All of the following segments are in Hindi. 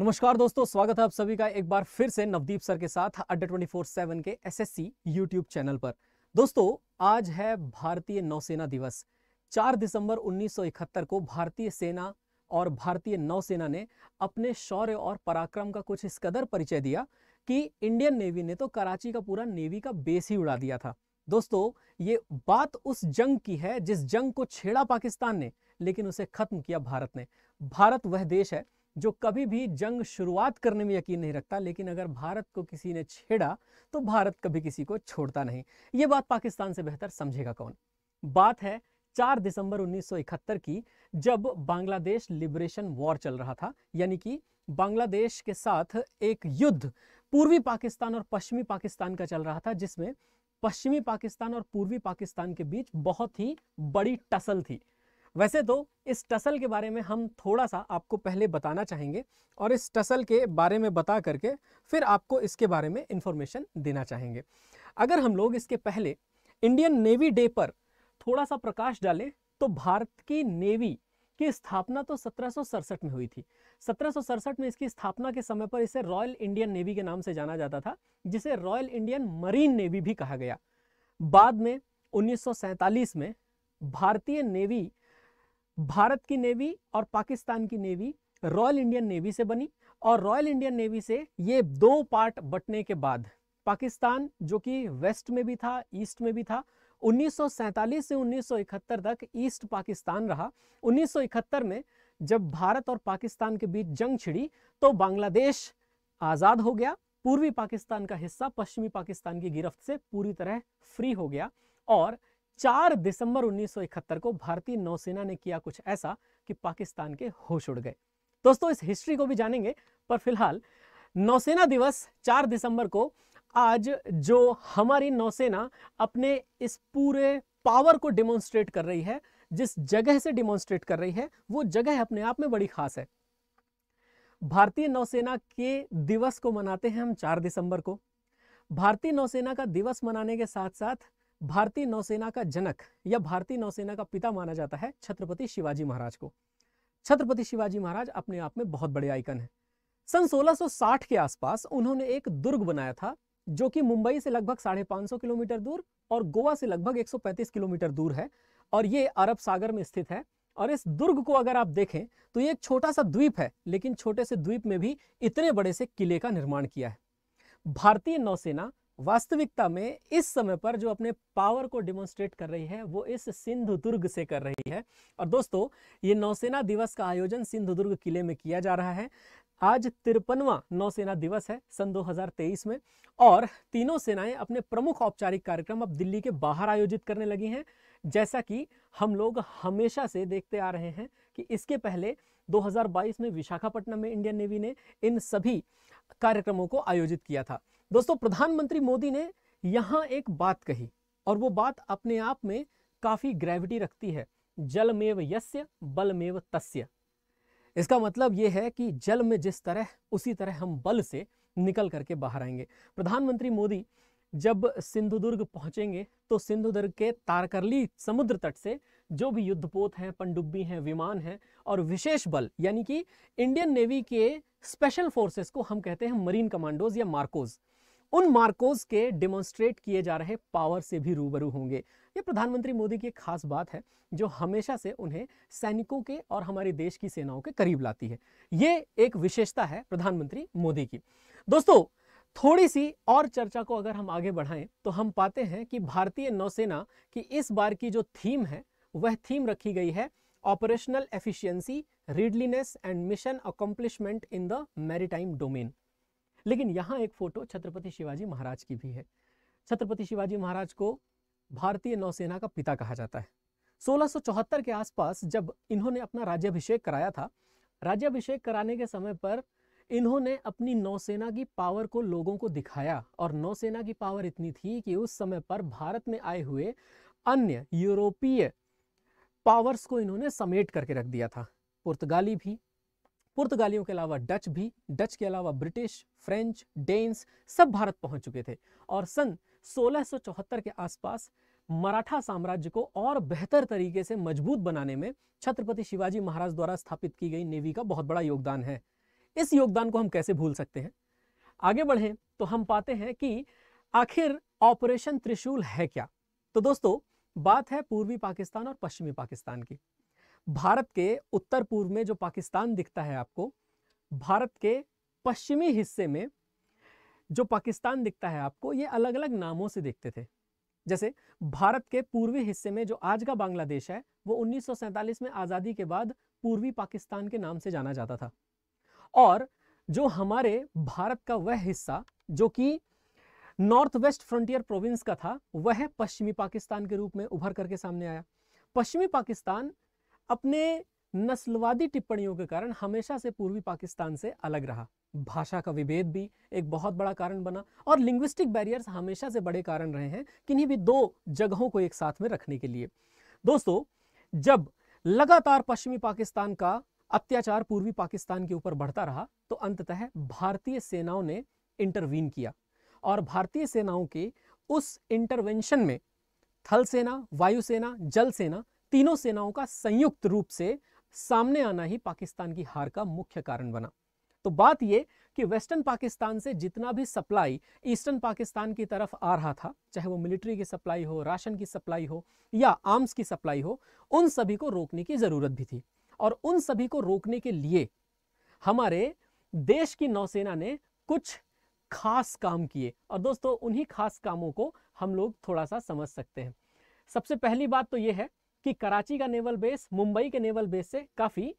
नमस्कार दोस्तों स्वागत है आप सभी का एक बार फिर से नवदीप सर के साथ अड्डा ट्वेंटी फोर सेवन के सी यूट्यूब चैनल पर दोस्तों आज है भारतीय नौसेना दिवस 4 दिसंबर 1971 को भारतीय सेना और भारतीय नौसेना ने अपने शौर्य और पराक्रम का कुछ इस कदर परिचय दिया कि इंडियन नेवी ने तो कराची का पूरा नेवी का बेस ही उड़ा दिया था दोस्तों ये बात उस जंग की है जिस जंग को छेड़ा पाकिस्तान ने लेकिन उसे खत्म किया भारत ने भारत वह देश है जो कभी भी जंग शुरुआत करने में यकीन नहीं रखता लेकिन अगर भारत को किसी ने छेड़ा तो भारत कभी किसी को छोड़ता नहीं ये बात पाकिस्तान से बेहतर समझेगा कौन बात है 4 दिसंबर 1971 की जब बांग्लादेश लिबरेशन वॉर चल रहा था यानी कि बांग्लादेश के साथ एक युद्ध पूर्वी पाकिस्तान और पश्चिमी पाकिस्तान का चल रहा था जिसमें पश्चिमी पाकिस्तान और पूर्वी पाकिस्तान के बीच बहुत ही बड़ी टसल थी वैसे तो इस टसल के बारे में हम थोड़ा सा आपको पहले बताना चाहेंगे और इस टसल के बारे में बता करके फिर आपको इसके बारे में इन्फॉर्मेशन देना चाहेंगे अगर हम लोग इसके पहले इंडियन नेवी डे पर थोड़ा सा प्रकाश डालें तो भारत की नेवी की स्थापना तो सत्रह में हुई थी सत्रह में इसकी स्थापना के समय पर इसे रॉयल इंडियन नेवी के नाम से जाना जाता था जिसे रॉयल इंडियन मरीन नेवी भी कहा गया बाद में उन्नीस में भारतीय नेवी भारत की नेवी और पाकिस्तान की नेवी रॉयल इंडियन नेवी से बनी और रॉयल इंडियन नेवी से ये दो पार्ट बटने के बाद पाकिस्तान जो कि वेस्ट में भी था ईस्ट में भी था 1947 से 1971 तक ईस्ट पाकिस्तान रहा 1971 में जब भारत और पाकिस्तान के बीच जंग छिड़ी तो बांग्लादेश आज़ाद हो गया पूर्वी पाकिस्तान का हिस्सा पश्चिमी पाकिस्तान की गिरफ्त से पूरी तरह फ्री हो गया और चार दिसंबर 1971 को भारतीय नौसेना ने किया कुछ ऐसा कि पाकिस्तान के होश उड़ गए दोस्तों इस हिस्ट्री को भी जानेंगे पर फिलहाल नौसेना दिवस 4 दिसंबर को आज जो हमारी नौसेना अपने इस पूरे पावर को डिमोन्स्ट्रेट कर रही है जिस जगह से डिमोन्स्ट्रेट कर रही है वो जगह अपने आप में बड़ी खास है भारतीय नौसेना के दिवस को मनाते हैं हम चार दिसंबर को भारतीय नौसेना का दिवस मनाने के साथ साथ भारतीय नौसेना का जनक या भारतीय नौसेना का पिता माना जाता है छत्रपति शिवाजी महाराज को छत्रपति शिवाजी महाराज अपने आप में बहुत बड़े आइकन है सन 1660 के आसपास उन्होंने एक दुर्ग बनाया था जो कि मुंबई से लगभग साढ़े किलोमीटर दूर और गोवा से लगभग 135 किलोमीटर दूर है और ये अरब सागर में स्थित है और इस दुर्ग को अगर आप देखें तो ये एक छोटा सा द्वीप है लेकिन छोटे से द्वीप में भी इतने बड़े से किले का निर्माण किया है भारतीय नौसेना वास्तविकता में इस समय पर जो अपने पावर को डिमोन्स्ट्रेट कर रही है वो इस सिंधुदुर्ग से कर रही है और दोस्तों ये नौसेना दिवस का आयोजन सिंधु दुर्ग किले में किया जा रहा है आज तिरपनवा नौसेना दिवस है सन 2023 में और तीनों सेनाएं अपने प्रमुख औपचारिक कार्यक्रम अब दिल्ली के बाहर आयोजित करने लगी हैं जैसा कि हम लोग हमेशा से देखते आ रहे हैं कि इसके पहले 2022 में विशाखापट्टनम में इंडियन नेवी ने इन सभी कार्यक्रमों को आयोजित किया था दोस्तों प्रधानमंत्री मोदी ने यहाँ एक बात कही और वो बात अपने आप में काफी ग्रेविटी रखती है जलमेव यस्य बलमेव तस्य इसका मतलब ये है कि जल में जिस तरह उसी तरह हम बल से निकल करके बाहर आएंगे प्रधानमंत्री मोदी जब सिंधुदुर्ग पहुंचेंगे तो सिंधुदुर्ग के तारकरली समुद्र तट से जो भी युद्धपोत हैं पनडुब्बी हैं विमान हैं और विशेष बल यानी कि इंडियन नेवी के स्पेशल फोर्सेस को हम कहते हैं मरीन कमांडोज या मार्कोज़ उन मार्कोस के डेमोन्स्ट्रेट किए जा रहे पावर से भी रूबरू होंगे ये प्रधानमंत्री मोदी की एक खास बात है जो हमेशा से उन्हें सैनिकों के और हमारे देश की सेनाओं के करीब लाती है ये एक विशेषता है प्रधानमंत्री मोदी की दोस्तों थोड़ी सी और चर्चा को अगर हम आगे बढ़ाएं तो हम पाते हैं कि भारतीय नौसेना की इस बार की जो थीम है वह थीम रखी गई है operational efficiency readiness and mission accomplishment in the maritime domain लेकिन यहाँ एक फोटो छत्रपति शिवाजी महाराज की भी है छत्रपति शिवाजी महाराज को भारतीय नौसेना का पिता कहा जाता है 1674 के आसपास जब इन्होंने अपना राज्याभिषेक कराया था राज्याभिषेक कराने के समय पर इन्होंने अपनी नौसेना की पावर को लोगों को दिखाया और नौसेना की पावर इतनी थी कि उस समय पर भारत में आए हुए अन्य यूरोपीय पावर्स को इन्होंने समेट करके रख दिया था पुर्तगाली भी पुर्तगालियों के अलावा डच भी डच के अलावा ब्रिटिश फ्रेंच डेन्स सब भारत पहुंच चुके थे और सन 1674 के आसपास मराठा साम्राज्य को और बेहतर तरीके से मजबूत बनाने में छत्रपति शिवाजी महाराज द्वारा स्थापित की गई नेवी का बहुत बड़ा योगदान है इस योगदान को हम कैसे भूल सकते हैं आगे बढ़ें तो हम पाते हैं कि आखिर ऑपरेशन त्रिशूल है क्या तो दोस्तों बात है पूर्वी पाकिस्तान और पश्चिमी पाकिस्तान की भारत के उत्तर पूर्व में जो पाकिस्तान दिखता है आपको भारत के पश्चिमी हिस्से में जो पाकिस्तान दिखता है आपको ये अलग अलग नामों से देखते थे जैसे भारत के पूर्वी हिस्से में जो आज का बांग्लादेश है वो उन्नीस में आज़ादी के बाद पूर्वी पाकिस्तान के नाम से जाना जाता था और जो हमारे भारत का वह हिस्सा जो कि नॉर्थ वेस्ट फ्रंटियर प्रोविंस का था वह पश्चिमी पाकिस्तान के रूप में उभर करके सामने आया पश्चिमी पाकिस्तान अपने नस्लवादी टिप्पणियों के कारण हमेशा से पूर्वी पाकिस्तान से अलग रहा भाषा का विभेद भी एक बहुत बड़ा कारण बना और लिंग्विस्टिक बैरियर्स हमेशा से बड़े कारण रहे हैं किन्हीं भी दो जगहों को एक साथ में रखने के लिए दोस्तों जब लगातार पश्चिमी पाकिस्तान का अत्याचार पूर्वी पाकिस्तान के ऊपर बढ़ता रहा तो अंततः भारतीय सेनाओं ने इंटरवीन किया और भारतीय सेनाओं के उस इंटरवेंशन में थल सेना वायुसेना जल सेना तीनों सेनाओं का संयुक्त रूप से सामने आना ही पाकिस्तान की हार का मुख्य कारण बना तो बात यह कि वेस्टर्न पाकिस्तान से जितना भी सप्लाई ईस्टर्न पाकिस्तान की तरफ आ रहा था चाहे वो मिलिट्री की सप्लाई हो राशन की सप्लाई हो या आर्म्स की सप्लाई हो उन सभी को रोकने की ज़रूरत भी थी और उन सभी को रोकने के लिए हमारे देश की नौसेना ने कुछ खास काम किए और दोस्तों उन्हीं खास कामों को हम लोग थोड़ा सा समझ सकते हैं सबसे पहली बात तो यह है कि कराची का नेवल बेस मुंबई के नेवल बेस से काफ़ी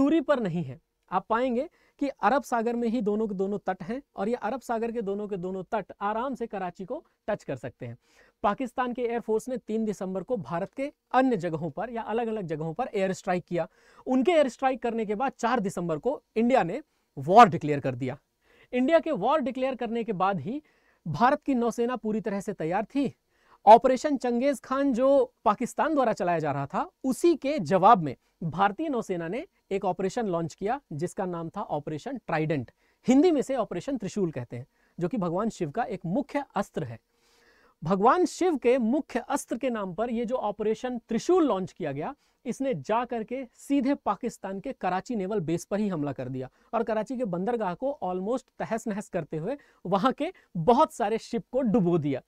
दूरी पर नहीं है आप पाएंगे कि अरब सागर में ही दोनों के दोनों तट हैं और ये अरब सागर के दोनों के दोनों तट आराम से कराची को टच कर सकते हैं पाकिस्तान के एयरफोर्स ने 3 दिसंबर को भारत के अन्य जगहों पर या अलग अलग जगहों पर एयर स्ट्राइक किया उनके एयर स्ट्राइक करने के बाद 4 दिसंबर को इंडिया ने वॉर डिक्लेयर कर दिया इंडिया के वॉर डिक्लेयर करने के बाद ही भारत की नौसेना पूरी तरह से तैयार थी ऑपरेशन चंगेज खान जो पाकिस्तान द्वारा चलाया जा रहा था उसी के जवाब में भारतीय नौसेना ने एक ऑपरेशन लॉन्च किया जिसका नाम था ऑपरेशन ट्राइडेंट हिंदी में से ऑपरेशन त्रिशूल कहते हैं जो कि भगवान शिव का एक मुख्य अस्त्र है भगवान शिव के मुख्य अस्त्र के नाम पर यह जो ऑपरेशन त्रिशूल लॉन्च किया गया इसने जा करके सीधे पाकिस्तान के कराची नेवल बेस पर ही हमला कर दिया और कराची के बंदरगाह को ऑलमोस्ट तहस नहस करते हुए वहां के बहुत सारे शिप को डुबो दिया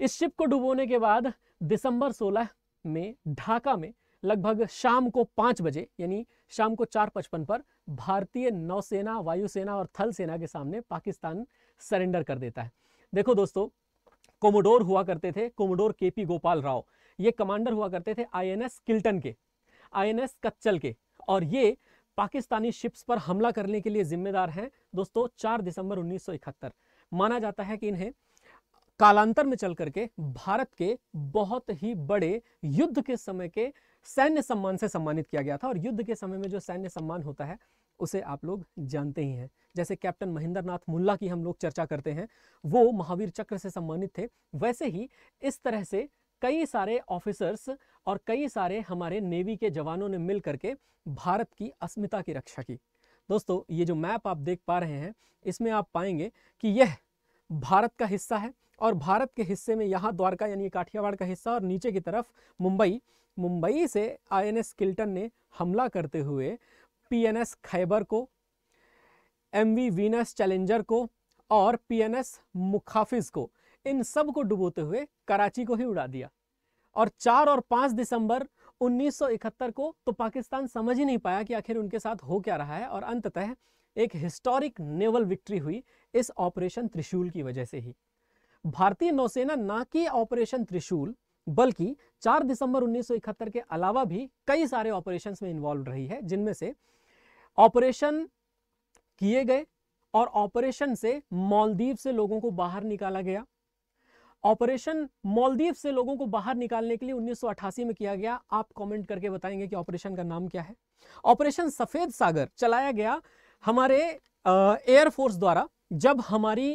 इस शिप को डुबोने के बाद दिसंबर 16 में ढाका में लगभग शाम को पाँच बजे यानी शाम को चार पचपन पर भारतीय नौसेना वायुसेना और थल सेना के सामने पाकिस्तान सरेंडर कर देता है देखो दोस्तों कोमोडोर हुआ करते थे कोमोडोर के पी गोपाल राव ये कमांडर हुआ करते थे आईएनएस किल्टन के आईएनएस कच्चल के और ये पाकिस्तानी शिप्स पर हमला करने के लिए जिम्मेदार हैं दोस्तों चार दिसंबर इकहत्तर माना जाता है कि इन्हें कालांतर में चल करके भारत के बहुत ही बड़े युद्ध के समय के सैन्य सम्मान से सम्मानित किया गया था और युद्ध के समय में जो सैन्य सम्मान होता है उसे आप लोग जानते ही हैं जैसे कैप्टन महेंद्र नाथ मुल्ला की हम लोग चर्चा करते हैं वो महावीर चक्र से सम्मानित थे वैसे ही इस तरह से कई सारे ऑफिसर्स और कई सारे हमारे नेवी के जवानों ने मिल करके भारत की अस्मिता की रक्षा की दोस्तों ये जो मैप आप देख पा रहे हैं इसमें आप पाएंगे कि यह भारत का हिस्सा है और भारत के हिस्से में यहाँ द्वारका यानी काठियावाड़ का हिस्सा और नीचे की तरफ मुंबई मुंबई से आईएनएस किल्टन ने हमला करते हुए पीएनएस खैबर को एमवी वीनस चैलेंजर को और पीएनएस मुखाफिज को इन सब को डुबोते हुए कराची को ही उड़ा दिया और चार और पाँच दिसंबर 1971 को तो पाकिस्तान समझ ही नहीं पाया कि आखिर उनके साथ हो क्या रहा है और अंततः एक हिस्टोरिक नेवल विक्ट्री हुई इस ऑपरेशन त्रिशूल की वजह से ही भारतीय नौसेना ना कि ऑपरेशन त्रिशूल बल्कि 4 दिसंबर 1971 के अलावा भी कई सारे ऑपरेशंस में इन्वॉल्व रही है जिनमें से ऑपरेशन किए गए और ऑपरेशन से मालदीव से लोगों को बाहर निकाला गया ऑपरेशन मालदीव से लोगों को बाहर निकालने के लिए 1988 में किया गया आप कमेंट करके बताएंगे कि ऑपरेशन का नाम क्या है ऑपरेशन सफेद सागर चलाया गया हमारे एयरफोर्स द्वारा जब हमारी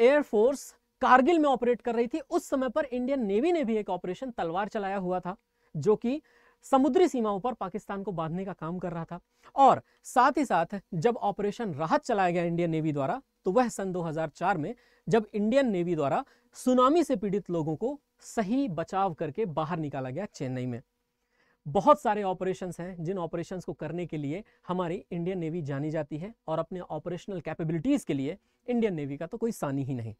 एयरफोर्स कारगिल में ऑपरेट कर रही थी उस समय पर इंडियन नेवी ने भी एक ऑपरेशन तलवार चलाया हुआ था जो कि समुद्री सीमाओं पर पाकिस्तान को बांधने का काम कर रहा था और साथ ही साथ जब ऑपरेशन राहत चलाया गया इंडियन नेवी द्वारा तो वह सन 2004 में जब इंडियन नेवी द्वारा सुनामी से पीड़ित लोगों को सही बचाव करके बाहर निकाला गया चेन्नई में बहुत सारे ऑपरेशंस हैं जिन ऑपरेशंस को करने के लिए हमारी इंडियन नेवी जानी जाती है और अपने ऑपरेशनल कैपेबिलिटीज़ के लिए इंडियन नेवी का तो कोई सानी ही नहीं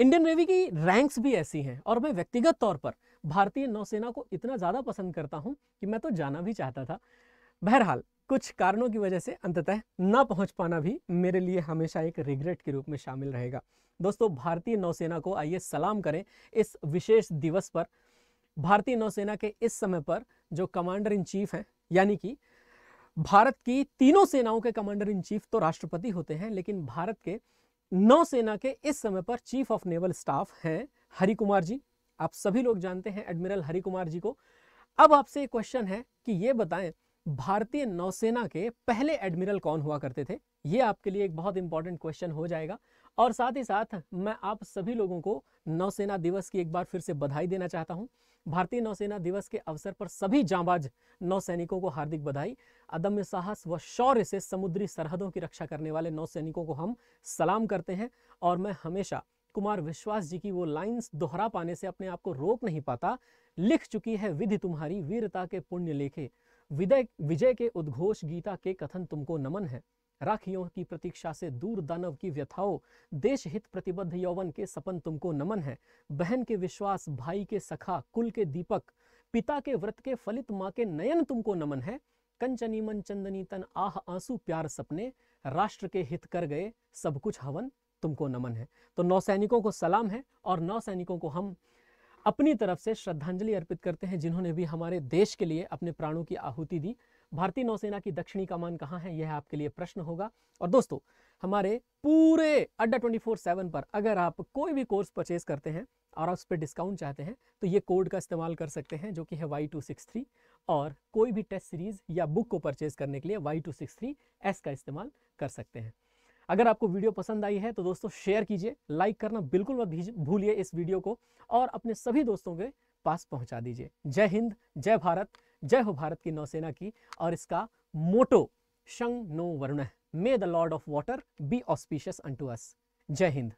इंडियन नेवी की रैंक्स भी ऐसी हैं और मैं व्यक्तिगत तौर पर भारतीय नौसेना को इतना ज़्यादा पसंद करता हूँ कि मैं तो जाना भी चाहता था बहरहाल कुछ कारणों की वजह से अंततः ना पहुंच पाना भी मेरे लिए हमेशा एक रिग्रेट के रूप में शामिल रहेगा दोस्तों भारतीय नौसेना को आइए सलाम करें इस विशेष दिवस पर भारतीय नौसेना के इस समय पर जो कमांडर इन चीफ हैं यानी कि भारत की तीनों सेनाओं के कमांडर इन चीफ तो राष्ट्रपति होते हैं लेकिन भारत के नौसेना के इस समय पर चीफ ऑफ नेवल स्टाफ हैं हरि कुमार जी आप सभी लोग जानते हैं एडमिरल हरि कुमार जी को अब आपसे क्वेश्चन है कि ये बताएं भारतीय नौसेना के पहले एडमिरल कौन हुआ करते थे ये आपके लिए एक बहुत इंपॉर्टेंट क्वेश्चन हो जाएगा और साथ ही साथ मैं आप सभी लोगों को नौसेना दिवस की एक बार फिर से बधाई देना चाहता हूँ भारतीय नौसेना दिवस के अवसर पर सभी जांबाज नौसैनिकों को हार्दिक बधाई अदम्य साहस व शौर्य से समुद्री सरहदों की रक्षा करने वाले नौसैनिकों को हम सलाम करते हैं और मैं हमेशा कुमार विश्वास जी की वो लाइंस दोहरा पाने से अपने आप को रोक नहीं पाता लिख चुकी है विधि तुम्हारी वीरता के पुण्य लेखे विदय विजय के उद्घोष गीता के कथन तुमको नमन है राखियों की प्रतीक्षा से दूर दानव की व्यथाओं देश हित प्रतिबद्ध यौवन के सपन तुमको नमन है बहन के विश्वास भाई के सखा कुल के दीपक पिता के व्रत के फलित माँ के नयन तुमको नमन है कंचनी मन चंदनी तन आह आंसू प्यार सपने राष्ट्र के हित कर गए सब कुछ हवन तुमको नमन है तो नौसैनिकों को सलाम है और नौसैनिकों को हम अपनी तरफ से श्रद्धांजलि अर्पित करते हैं जिन्होंने भी हमारे देश के लिए अपने प्राणों की आहुति दी भारतीय नौसेना की दक्षिणी कमान कहाँ है यह आपके लिए प्रश्न होगा और दोस्तों हमारे पूरे अड्डा ट्वेंटी फोर सेवन पर अगर आप कोई भी कोर्स परचेज करते हैं और आप उस पर डिस्काउंट चाहते हैं तो ये कोड का इस्तेमाल कर सकते हैं जो कि है वाई टू सिक्स थ्री और कोई भी टेस्ट सीरीज़ या बुक को परचेज करने के लिए Y two six three S का इस्तेमाल कर सकते हैं अगर आपको वीडियो पसंद आई है तो दोस्तों शेयर कीजिए लाइक करना बिल्कुल मत भूलिए इस वीडियो को और अपने सभी दोस्तों के पास पहुंचा दीजिए जय हिंद जय भारत जय हो भारत की नौसेना की और इसका मोटो शंग नो Varuna may the lord of water be auspicious unto us जय हिंद